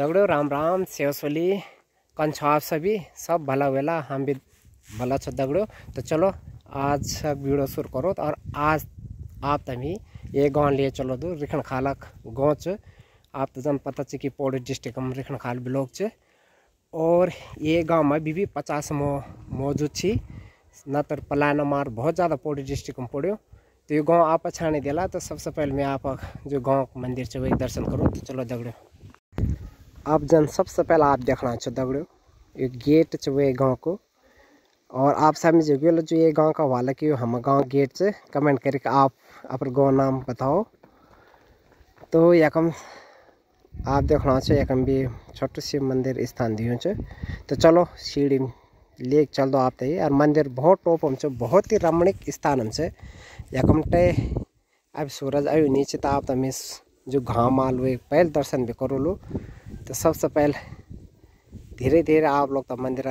दगड़ो राम राम सेवसोली कौन छो आप सभी सब भला वेला हम भी भला छो दगड़ो तो चलो आज वीडियो शुरू करो और आज आप तभी ये गांव लिए चलो दो तो रिखण खालक गाँव च आप तो जम पता चे कि पौड़ी डिस्ट्रिक्ट में रिखण खाल ब्लॉक च और ये गांव में भी भी पचास मो मौजूद छी न तो पलायन मार बहुत ज़्यादा पौड़ी डिस्ट्रिक्ट में पड़ो तो ये गाँव आप अच्छा नहीं दिला तो सबसे पहले मैं आप जो गाँव मंदिर से वही दर्शन करूँ तो चलो दगड़ो आप जन सबसे पहले आप देखना छो दगड़ो ये गेट छ वे गांव को और आप समझ जो ये गांव का वाला कि हम गांव गेट से कमेंट करके आप अपन गांव नाम बताओ तो यकम आप देखना छो यकम भी छोटो सी मंदिर स्थान दियो छ तो चलो सीढ़ी ले चल दो आप तय और मंदिर बहुत टॉप हम बहुत ही रमणीक स्थान हम से यकम टे अब सूरज आयु नीचे तो आप तमें जो घाम आलू पहल दर्शन भी करो लो तो सबसे पहले धीरे धीरे आप लोग तो मंदिर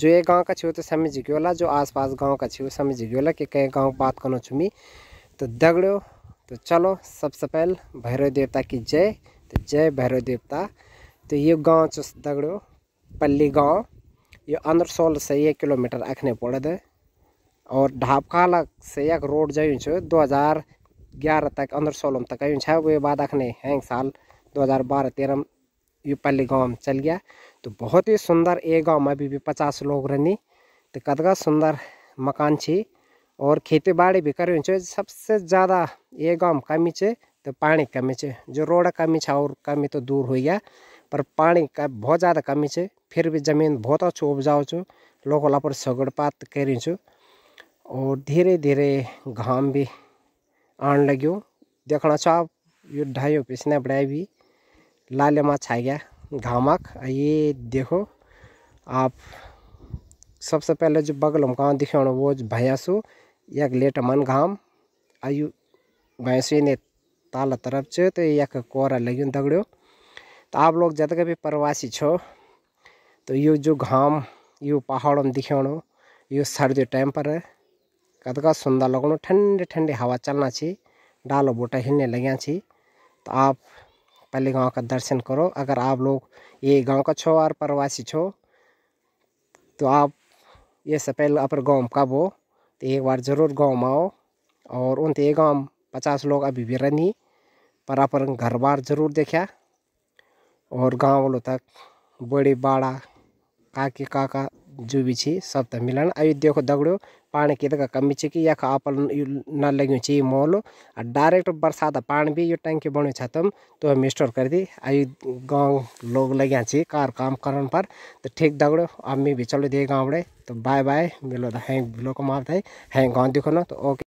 जो ये गांव का छो तो समझ गयोला जो आसपास गांव का छो समझ गयोला कि कई गांव बात करो छुमी तो दगड़ो तो चलो सबसे पहले भैरव देवता की जय तो जय भैरव देवता तो ये गांव चो दगड़ो पल्ली गांव ये अंदर सोल से एक किलोमीटर अखने पड़द और ढापखाला से एक रोड जो दो हज़ार ग्यारह तक अंदर सोलम तक अयुँ वे बाद अखने हैंग साल 2012-13 ये पल्ली गाँव में चल गया तो बहुत ही सुंदर ये गाँव में अभी भी पचास लोग रहनी तो कदगा सुंदर मकान छी और खेती बाड़ी भी करी छे सबसे ज़्यादा ये गाँव में कमी छे तो पानी कमी छे जो रोड कमी छा और कमी तो दूर हो गया पर पानी का बहुत ज़्यादा कमी छे फिर भी जमीन बहुत अच्छो उपजाऊ छो लोग पर सगड़पात करी छो और धीरे धीरे घाम भी आन लगे देखना छो आप ये ढाई पिसने बढ़ाई भी लाल माछ आ गया घामक ये देखो आप सबसे पहले जो बगल में गाँव दिखाणु वो भैंसु एक लेट मन घाम आयु भैंसु ने ताला तरफ छ तो एक कोहरा लगे दगड़ो तो आप लोग जतका भी प्रवासी छो तो यो जो घाम यू पहाड़ में दिखेणु यो सर्दी टाइम पर कतका सुंदर लगनो ठंडे ठंडी हवा चलना छी डालो बूटा हिलने लग्या छी तो आप पहले गांव का दर्शन करो अगर आप लोग ये गांव का छो और प्रवासी छो तो आप ये से पहले अपर गांव का वो तो एक बार ज़रूर गांव में आओ और उन ये गांव पचास लोग अभी भी रनी पर अपन घर बार जरूर देखा और गाँव वालों तक बड़ी बाड़ा काकी काका जू भी छी सब त मिलन अ देखो दगड़ो पानी की तख कमी च कि यख आपल न लग्युं च मोल अ डायरेक्ट बरसात पानी भी यो टंकी बण्यु छ तम तो हम स्टोर कर दी अ गांव लोग लग्यां छी कार काम करण पर तो ठीक दगड़ो अब मैं भी चलो दे गाँव बड़े तो बाय बाय मिलो तो हैं ब्लॉक माफ थाई हैं गाँव दिखो ना तो ओके